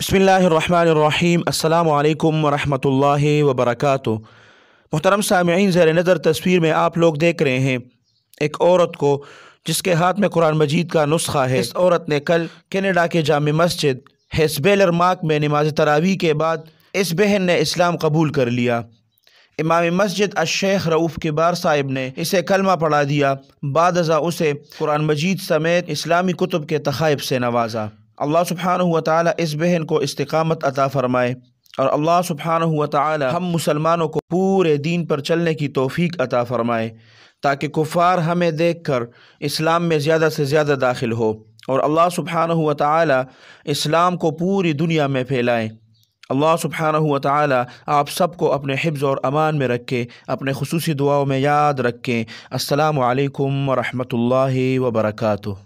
بسم اللہ الرحمن الرحیم السلام علیکم ورحمۃ اللہ وبرکاتہ محترم سامعین زیر نظر تصویر میں آپ لوگ دیکھ رہے ہیں ایک عورت کو جس کے ہاتھ میں قرآن مجید کا نسخہ ہے اس عورت نے کل کینیڈا کے جامع مسجد ہیسبیلر مارک میں نماز تراوی کے بعد اس بہن نے اسلام قبول کر لیا امام مسجد الشیخ رعوف کے بار صاحب نے اسے کلمہ پڑھا دیا بعد ازاں اسے قرآن مجید سمیت اسلامی کتب کے تخائب سے نوازا اللہ سفانہ تعالیٰ اس بہن کو استقامت عطا فرمائے اور اللہ سفیانہ تعالیٰ ہم مسلمانوں کو پورے دین پر چلنے کی توفیق عطا فرمائے تاکہ کفار ہمیں دیکھ کر اسلام میں زیادہ سے زیادہ داخل ہو اور اللہ سفیانہ تعالیٰ اسلام کو پوری دنیا میں پھیلائیں اللہ سبحانہ تعالیٰ آپ سب کو اپنے حفظ اور امان میں رکھیں اپنے خصوصی دعاؤں میں یاد رکھیں السلام علیکم ورحمۃ اللہ وبرکاتہ